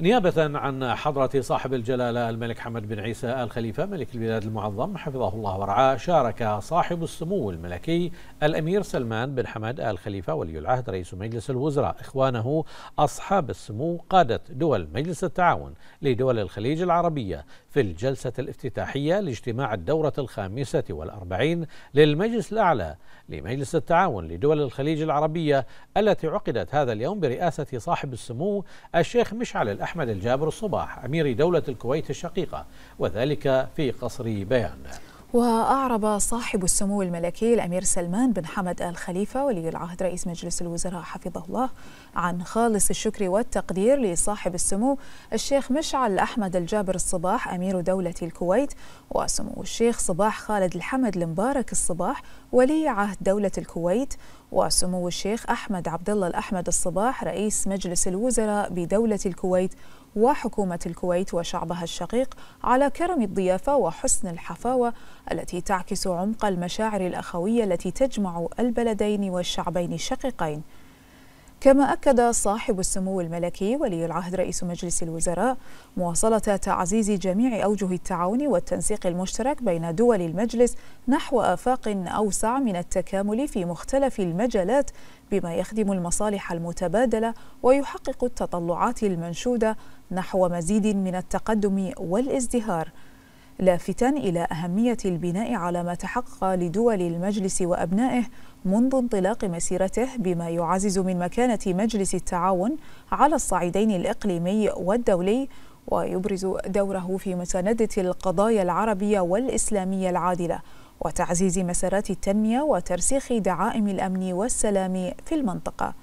نيابة عن حضرة صاحب الجلالة الملك حمد بن عيسى آل خليفة ملك البلاد المعظم حفظه الله ورعاه شارك صاحب السمو الملكي الأمير سلمان بن حمد آل خليفة ولي العهد رئيس مجلس الوزراء إخوانه أصحاب السمو قادة دول مجلس التعاون لدول الخليج العربية في الجلسة الافتتاحية لاجتماع الدورة الخامسة والأربعين للمجلس الأعلى لمجلس التعاون لدول الخليج العربية التي عقدت هذا اليوم برئاسة صاحب السمو الشيخ مشعل الأحمد أحمد الجابر الصباح أمير دولة الكويت الشقيقة وذلك في قصر بيان وأعرب صاحب السمو الملكي الأمير سلمان بن حمد آل خليفة ولي العهد رئيس مجلس الوزراء حفظه الله عن خالص الشكر والتقدير لصاحب السمو الشيخ مشعل أحمد الجابر الصباح أمير دولة الكويت وسمو الشيخ صباح خالد الحمد المبارك الصباح ولي عهد دولة الكويت وسمو الشيخ أحمد عبد الله الأحمد الصباح رئيس مجلس الوزراء بدولة الكويت وحكومة الكويت وشعبها الشقيق على كرم الضيافة وحسن الحفاوة التي تعكس عمق المشاعر الأخوية التي تجمع البلدين والشعبين الشقيقين كما أكد صاحب السمو الملكي ولي العهد رئيس مجلس الوزراء مواصلة تعزيز جميع أوجه التعاون والتنسيق المشترك بين دول المجلس نحو آفاق أوسع من التكامل في مختلف المجالات بما يخدم المصالح المتبادلة ويحقق التطلعات المنشودة نحو مزيد من التقدم والازدهار لافتا إلى أهمية البناء على ما تحقق لدول المجلس وأبنائه منذ انطلاق مسيرته بما يعزز من مكانة مجلس التعاون على الصعيدين الإقليمي والدولي ويبرز دوره في مساندة القضايا العربية والإسلامية العادلة وتعزيز مسارات التنمية وترسيخ دعائم الأمن والسلام في المنطقة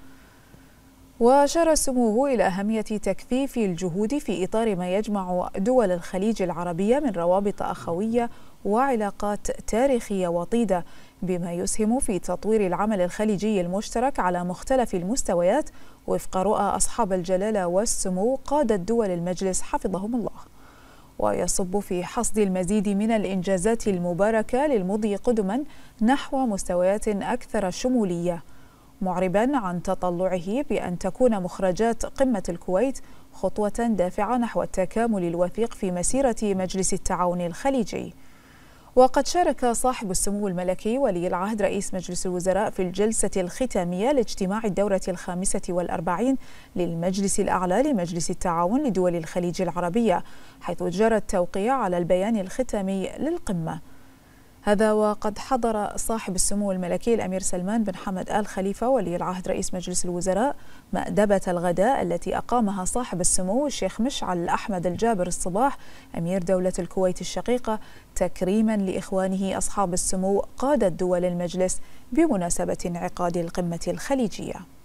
وأشار سموه إلى أهمية تكثيف الجهود في إطار ما يجمع دول الخليج العربية من روابط أخوية وعلاقات تاريخية وطيدة بما يسهم في تطوير العمل الخليجي المشترك على مختلف المستويات وفق رؤى أصحاب الجلالة والسمو قادة دول المجلس حفظهم الله ويصب في حصد المزيد من الإنجازات المباركة للمضي قدما نحو مستويات أكثر شمولية معربا عن تطلعه بأن تكون مخرجات قمة الكويت خطوة دافعة نحو التكامل الوثيق في مسيرة مجلس التعاون الخليجي وقد شارك صاحب السمو الملكي ولي العهد رئيس مجلس الوزراء في الجلسة الختامية لاجتماع الدورة الخامسة والأربعين للمجلس الأعلى لمجلس التعاون لدول الخليج العربية حيث جرى التوقيع على البيان الختامي للقمة هذا وقد حضر صاحب السمو الملكي الأمير سلمان بن حمد آل خليفة ولي العهد رئيس مجلس الوزراء مأدبة الغداء التي أقامها صاحب السمو الشيخ مشعل أحمد الجابر الصباح أمير دولة الكويت الشقيقة تكريما لإخوانه أصحاب السمو قادة دول المجلس بمناسبة انعقاد القمة الخليجية